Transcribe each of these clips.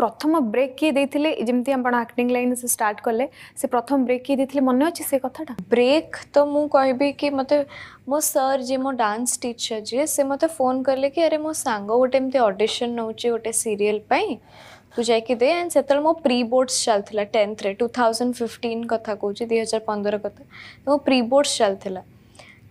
प्रथम ब्रेक किए दे जमी आप आक्टिंग लाइन से स्टार्ट कले से प्रथम ब्रेक किए दे मन अच्छे से कथा ब्रेक तो मुझे कहबी कि मत मो सर जी मो डांस टीचर जी से मत फोन कले कि अरे मो सांग गोटे एमती अडिशन नौचे गोटे सीरीयल तू जाइ दे एंड से मो प्रि बोर्ड्स चलता टेन्थ टू थाउजेंड फिफ्टन कथ कौ दुई हजार पंदर कथ मो प्री बोर्ड्स चलता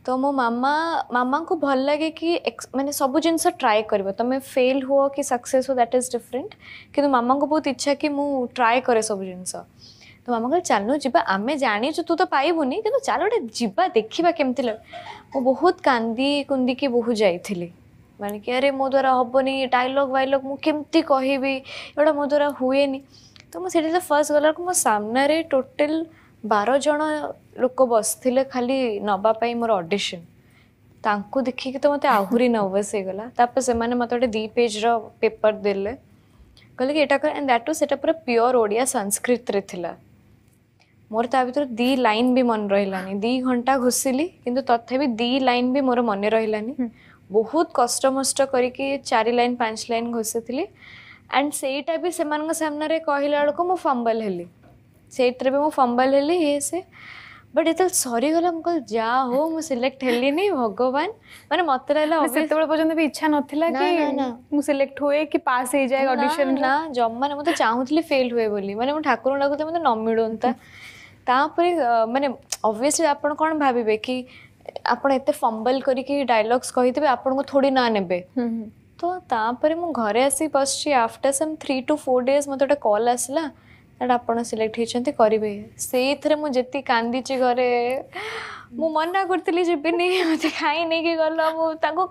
तो मो मामा मामा को भल लगे कि मैंने सब जिन ट्राए कर तुम फेल हो कि सक्सेस हो दैट इज डिफरेंट कि मामा को बहुत इच्छा कि मुझे ट्राए कै सब जिन तो मामा कह चलु जी आम जानू तू तो पाइबुनि कि चल गोटे जावा देखा कमी लगे मुझे बहुत कांदी कुंदी की बहुत जाइली मैंने कि अरे मो द्वारा हेनी डायलग वायलग मुझे कमी कहूँ मो द्वारा हुए नहीं तो मुझे फर्स्ट गलर को मो सामने टोटल ବାର ଜଣ ଲୋକ ବସିଥିଲେ ଖାଲି ନେବା ପାଇଁ ମୋର ଅଡିସନ୍ ତାଙ୍କୁ ଦେଖିକି ତ ମୋତେ ଆହୁରି ନର୍ଭସ୍ ହେଇଗଲା ତାପରେ ସେମାନେ ମୋତେ ଗୋଟେ ଦୁଇ ପେଜ୍ର ପେପର ଦେଲେ କହିଲେ କି ଏଇଟା କର ଆଣ୍ଡ ଦ୍ୟାଟ୍ ଟୁ ସେଇଟା ପୁରା ପିଓର ଓଡ଼ିଆ ସଂସ୍କୃତରେ ଥିଲା ମୋର ତା ଭିତରୁ ଦୁଇ ଲାଇନ୍ ବି ମନେ ରହିଲାନି ଦୁଇ ଘଣ୍ଟା ଘୁଷିଲି କିନ୍ତୁ ତଥାପି ଦୁଇ ଲାଇନ୍ ବି ମୋର ମନେ ରହିଲାନି ବହୁତ କଷ୍ଟମଷ୍ଟ କରିକି ଚାରି ଲାଇନ୍ ପାଞ୍ଚ ଲାଇନ୍ ଘୋଷିଥିଲି ଆଣ୍ଡ ସେଇଟା ବି ସେମାନଙ୍କ ସାମ୍ନାରେ କହିଲା ବେଳକୁ ମୁଁ ଫମ୍ବଲ୍ ହେଲି से फम्बल है से बट ये सरीगला मुझे जा हो सिलेक्ट है भगवान मैंने मत पर्यटन भी इच्छा नाला सिलेक्ट हुए कि पास हो जाए अडिशन ना जम मैंने मुझे चाहूली फेल हुए मैंने ठाकुर डाकुते मतलब न मिलता मानने अभीयसली आप भावे कि आपत फम्बल करके डायलग्स कही आपको थोड़ी ना ने तो मुझे आस बस after some three two four days मत गोटे कल आसला ଏଇଟା ଆପଣ ସିଲେକ୍ଟ ହେଇଛନ୍ତି କରିବେ ସେଇଥିରେ ମୁଁ ଯେତିକି କାନ୍ଦିଛି ଘରେ ମୁଁ ମନା କରିଥିଲି ଯିବିନି ମୋତେ ଖାଇ ନେଇକି ଗଲ ମୁଁ ତାଙ୍କୁ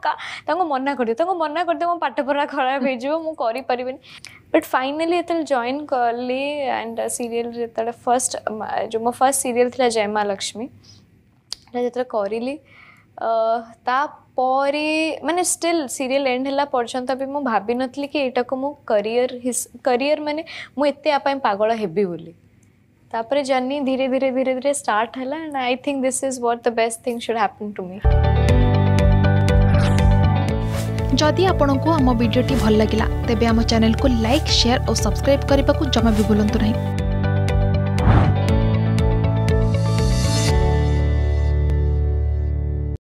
ତାଙ୍କୁ ମନା କରିଦିଏ ତାଙ୍କୁ ମନା କରିଦିଏ ମୋ ପାଠପଢ଼ା ଖରାପ ହେଇଯିବ ମୁଁ କରିପାରିବିନି ବଟ୍ ଫାଇନାଲି ଯେତେବେଳେ ଜଏନ୍ କଲି ଆଣ୍ଡ ସିରିଏଲ୍ରେ ଯେତେବେଳେ ଫର୍ଷ୍ଟ ଯେଉଁ ମୋ ଫର୍ଷ୍ଟ ସିରିଏଲ୍ ଥିଲା ଜୟମା ଲକ୍ଷ୍ମୀ ସେଟା ଯେତେବେଳେ କରିଲି ତାପରେ ମାନେ ଷ୍ଟିଲ୍ ସିରିଏଲ୍ ଏଣ୍ଡ ହେଲା ପର୍ଯ୍ୟନ୍ତ ବି ମୁଁ ଭାବିନଥିଲି କି ଏଇଟାକୁ ମୁଁ କରିୟର କରିୟର ମାନେ ମୁଁ ଏତେ ୟା ପାଇଁ ପାଗଳ ହେବି ବୋଲି ତାପରେ ଜର୍ନି ଧୀରେ ଧୀରେ ଧୀରେ ଧୀରେ ଷ୍ଟାର୍ଟ ହେଲା and I think this is what the best thing should happen to me ଯଦି ଆପଣଙ୍କୁ ଆମ ଭିଡ଼ିଓଟି ଭଲ ଲାଗିଲା ତେବେ ଆମ ଚ୍ୟାନେଲକୁ ଲାଇକ୍ ସେୟାର ଓ ସବସ୍କ୍ରାଇବ୍ କରିବାକୁ ଜମା ବି ଭୁଲନ୍ତୁ ନାହିଁ